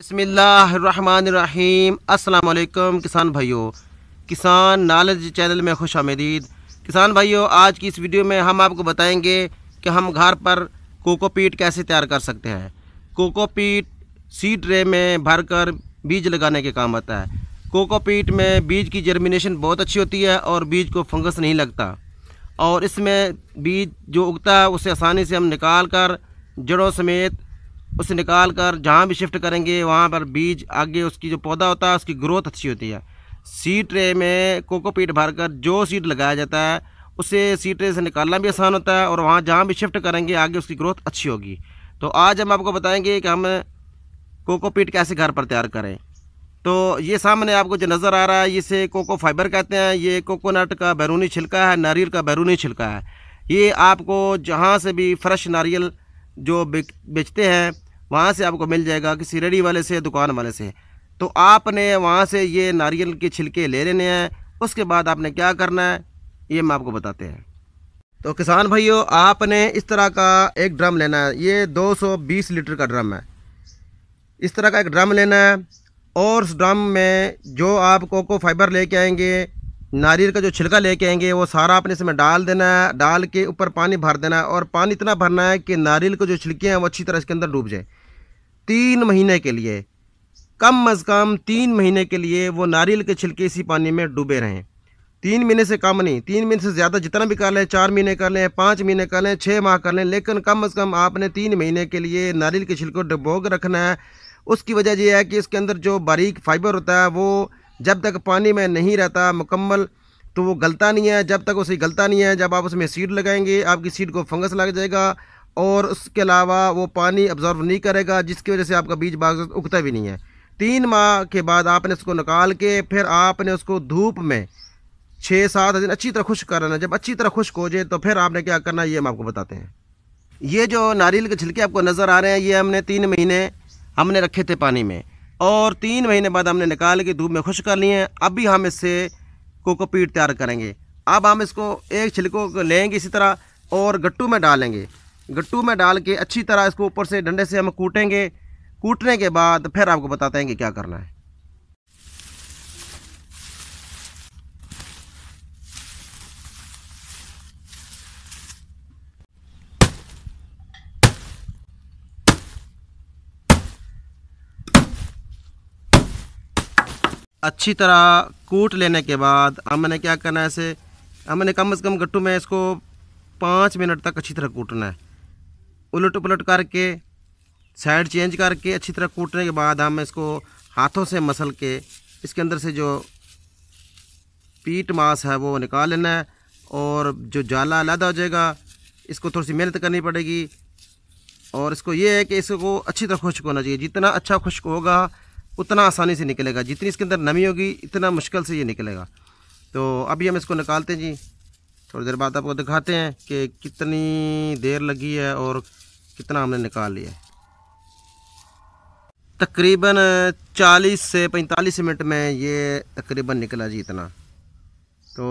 बसमीम अल्लाम किसान भाइयों किसान नॉलेज चैनल में खुश आमदीद किसान भाइयों आज की इस वीडियो में हम आपको बताएंगे कि हम घर पर कोकोपीट कैसे तैयार कर सकते हैं कोकोपीट सीड ट्रे में भरकर बीज लगाने के काम आता है कोकोपीट में बीज की जर्मिनेशन बहुत अच्छी होती है और बीज को फंगस नहीं लगता और इसमें बीज जो उगता है उसे आसानी से हम निकाल कर जड़ों समेत उसे निकाल कर जहाँ भी शिफ्ट करेंगे वहाँ पर बीज आगे उसकी जो पौधा होता है उसकी ग्रोथ अच्छी होती है सीड ट्रे में कोकोपीट भरकर जो सीड लगाया जाता है उसे सीड ट्रे से निकालना भी आसान होता है और वहाँ जहाँ भी शिफ्ट करेंगे आगे उसकी ग्रोथ अच्छी होगी तो आज हम आपको बताएंगे कि हम कोकोपीट कैसे घर पर तैयार करें तो ये सामने आपको जो नज़र आ रहा है इसे कोको फाइबर कहते हैं ये कोकोनट का बैरूनी छिलका है नारियल का बैरूनी छिलका है ये आपको जहाँ से भी फ्रेश नारियल जो बेचते हैं वहाँ से आपको मिल जाएगा किसी रेडी वाले से दुकान वाले से तो आपने वहाँ से ये नारियल के छिलके ले लेने हैं उसके बाद आपने क्या करना है ये मैं आपको बताते हैं तो किसान भाइयों आपने इस तरह का एक ड्रम लेना है ये 220 लीटर का ड्रम है इस तरह का एक ड्रम लेना है और उस ड्रम में जो आप कोको फाइबर लेके आएंगे नारियल का जो छिलका लेके आएंगे वो सारा आपने इसमें डाल देना है डाल के ऊपर पानी भर देना है और पानी इतना भरना है कि नारियल के जो छिलके हैं वो अच्छी तरह इसके अंदर डूब जाए तीन महीने के लिए कम अज़ कम तीन महीने के लिए वो नारियल के छिलके इसी पानी में डूबे रहें तीन महीने से कम नहीं तीन महीने से ज़्यादा जितना भी कर लें चार महीने कर लें पाँच महीने कर लें छः माह कर लें लेकिन कम अज़ कम आपने तीन महीने के लिए नारियल के छिलकों डुबो रखना है उसकी वजह यह है कि इसके अंदर जो बारीक फाइबर होता है वो जब तक पानी में नहीं रहता मुकम्मल तो वो गलता नहीं है जब तक उसे गलता नहीं है जब आप उसमें सीड लगाएंगे आपकी सीड को फंगस लग जाएगा और उसके अलावा वो पानी अब्जॉर्व नहीं करेगा जिसकी वजह से आपका बीज बाग उगता भी नहीं है तीन माह के बाद आपने उसको निकाल के फिर आपने उसको धूप में छः सात दिन अच्छी तरह खुश्क करना जब अच्छी तरह खुश्क हो जाए तो फिर आपने क्या करना ये हम आपको बताते हैं ये जो नारियल के छिलके आपको नज़र आ रहे हैं ये हमने तीन महीने हमने रखे थे पानी में और तीन महीने बाद हमने निकाल के धूप में खुश कर लिए हैं अभी हम इससे कोकोपीट तैयार करेंगे अब हम इसको एक छिलको को लेंगे इसी तरह और गट्टू में डालेंगे गट्टू में डाल के अच्छी तरह इसको ऊपर से डंडे से हम कूटेंगे कूटने के बाद फिर आपको बताते हैं कि क्या करना है अच्छी तरह कूट लेने के बाद हमने क्या करना है इसे हमने कम से कम गट्टू में इसको पाँच मिनट तक अच्छी तरह कूटना है उलट पुलट करके साइड चेंज करके अच्छी तरह कूटने के बाद हम इसको हाथों से मसल के इसके अंदर से जो पीट मांस है वो निकाल लेना है और जो जाला अलहदा हो जाएगा इसको थोड़ी सी मेहनत करनी पड़ेगी और इसको ये है कि इसको अच्छी तरह खुश्क होना चाहिए जितना अच्छा खुश्क होगा उतना आसानी से निकलेगा जितनी इसके अंदर नमी होगी इतना मुश्किल से ये निकलेगा तो अभी हम इसको निकालते हैं जी थोड़ी देर बाद आपको दिखाते हैं कि कितनी देर लगी है और कितना हमने निकाल लिया तकरीबन 40 से 45 मिनट में ये तकरीबन निकला जी इतना तो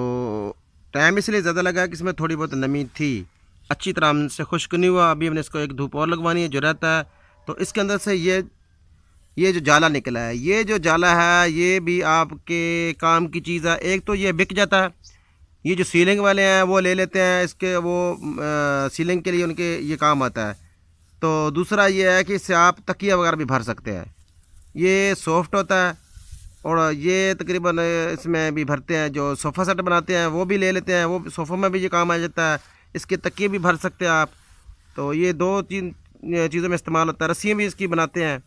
टाइम इसलिए ज़्यादा लगा कि इसमें थोड़ी बहुत नमी थी अच्छी तरह हमसे खुश्क नहीं हुआ अभी हमने इसको एक धूप और लगवानी है जो रहता है तो इसके अंदर से ये ये जो जाला निकला है ये जो जाला है ये भी आपके काम की चीज़ है एक तो ये बिक जाता है ये जो सीलिंग वाले हैं वो ले लेते हैं इसके वो आ, सीलिंग के लिए उनके ये काम आता है तो दूसरा ये है कि इससे आप तकिया वगैरह भी भर सकते हैं ये सॉफ्ट होता है और ये तकरीबन इसमें भी भरते हैं जो सोफ़ा सेट बनाते हैं वो भी ले लेते हैं वो सोफ़ों में भी ये काम आ जाता है इसके तकिए भी भर सकते हैं आप तो ये दो तीन चीज़ों में इस्तेमाल होता है रस्सियाँ भी इसकी बनाते हैं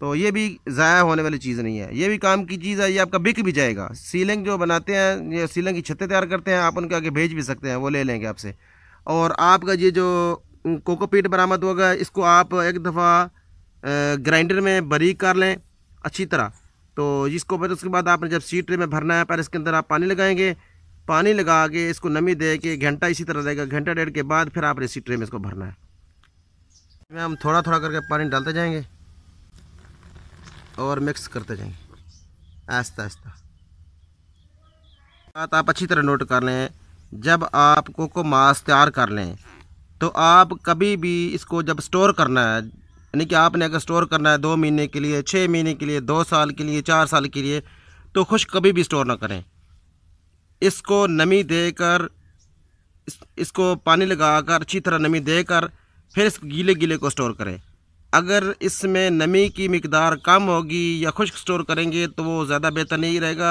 तो ये भी ज़ाया होने वाली चीज़ नहीं है ये भी काम की चीज़ है ये आपका बिक भी जाएगा सीलिंग जो बनाते हैं ये सीलिंग की छतें तैयार करते हैं आप उनके आगे भेज भी सकते हैं वो ले लेंगे आपसे और आपका ये जो कोकोपीट बरामद होगा इसको आप एक दफ़ा ग्राइंडर में बरीक कर लें अच्छी तरह तो इसको फिर उसके बाद आपने जब सीट ट्रे में भरना है पर इसके अंदर आप पानी लगाएंगे पानी लगा के इसको नमी दे के घंटा इसी तरह रहेगा घंटा डेढ़ के बाद फिर आपने इसी ट्रे में इसको भरना है हम थोड़ा थोड़ा करके पानी डालते जाएंगे और मिक्स करते जाएंगे आस्ता आस्ता बात आप अच्छी तरह नोट कर लें जब आप कोको को मास तैयार कर लें तो आप कभी भी इसको जब स्टोर करना है यानी कि आपने अगर स्टोर करना है दो महीने के लिए छः महीने के लिए दो साल के लिए चार साल के लिए तो खुश कभी भी स्टोर ना करें इसको नमी देकर इस, इसको पानी लगाकर अच्छी तरह नमी देकर फिर इस गीले गीले को स्टोर करें अगर इसमें नमी की मकदार कम होगी या खुश्क स्टोर करेंगे तो वो ज़्यादा बेहतर नहीं रहेगा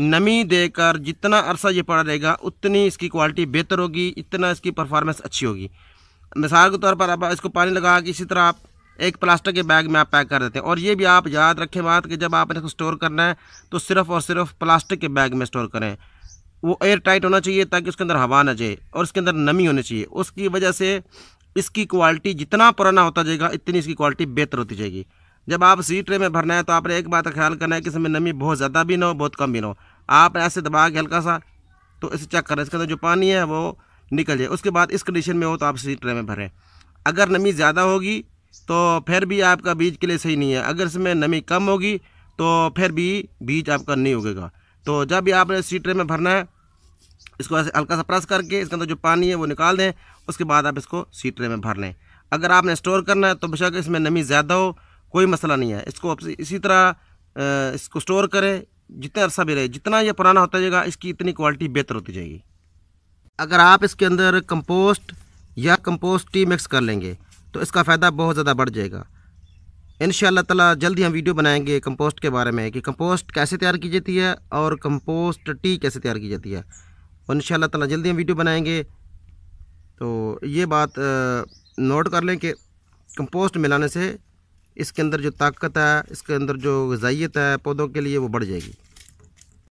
नमी देकर जितना अरसा ये पड़ा रहेगा उतनी इसकी क्वालिटी बेहतर होगी इतना इसकी परफॉर्मेंस अच्छी होगी मिसाल के तौर पर आप इसको पानी लगा के इसी तरह आप एक प्लास्टिक के बैग में आप पैक कर देते हैं और ये भी आप याद रखें बात कि जब आप इसको स्टोर करना है तो सिर्फ़ और सिर्फ प्लास्टिक के बैग में स्टोर करें वो एयर टाइट होना चाहिए ताकि उसके अंदर हवा ना जाए और उसके अंदर नमी होनी चाहिए उसकी वजह से इसकी क्वालिटी जितना पुराना होता जाएगा इतनी इसकी क्वालिटी बेहतर होती जाएगी जब आप सी ट्रे में भरना है तो आपने एक बात का ख्याल करना है कि इसमें नमी बहुत ज़्यादा भी ना हो बहुत कम भी ना हो आप ऐसे दबा के हल्का सा तो इसे चेक करें इसके अंदर जो पानी है वो निकल जाए उसके बाद इस कंडीशन में हो तो आप सी ट्रे में भरें अगर नमी ज़्यादा होगी तो फिर भी आपका बीज के लिए सही नहीं है अगर इसमें नमी कम होगी तो फिर भी बीज आपका नहीं उगेगा तो जब भी आपने सी ट्रे में भरना है इसको ऐसे हल्का सा प्रेस करके इसके अंदर जो पानी है वो निकाल दें उसके बाद आप इसको सी ट्रे में भर लें अगर आपने स्टोर करना है तो बेशक इसमें नमी ज़्यादा हो कोई मसला नहीं है इसको आप इसी तरह इसको स्टोर करें जितना अरसा भी रहे जितना ये पुराना होता जाएगा इसकी इतनी क्वालिटी बेहतर होती जाएगी अगर आप इसके अंदर कंपोस्ट या कंपोस्ट टी मिक्स कर लेंगे तो इसका फ़ायदा बहुत ज़्यादा बढ़ जाएगा इन ताला जल्दी हम वीडियो बनाएंगे कंपोस्ट के बारे में कि कंपोस्ट कैसे तैयार की जाती है और कंपोस्ट टी कैसे तैयार की जाती है और इन ताला जल्दी हम वीडियो बनाएंगे तो ये बात नोट कर लें कि कंपोस्ट मिलाने से इसके अंदर जो ताकत है इसके अंदर जो गजाइत है पौधों के लिए वो बढ़ जाएगी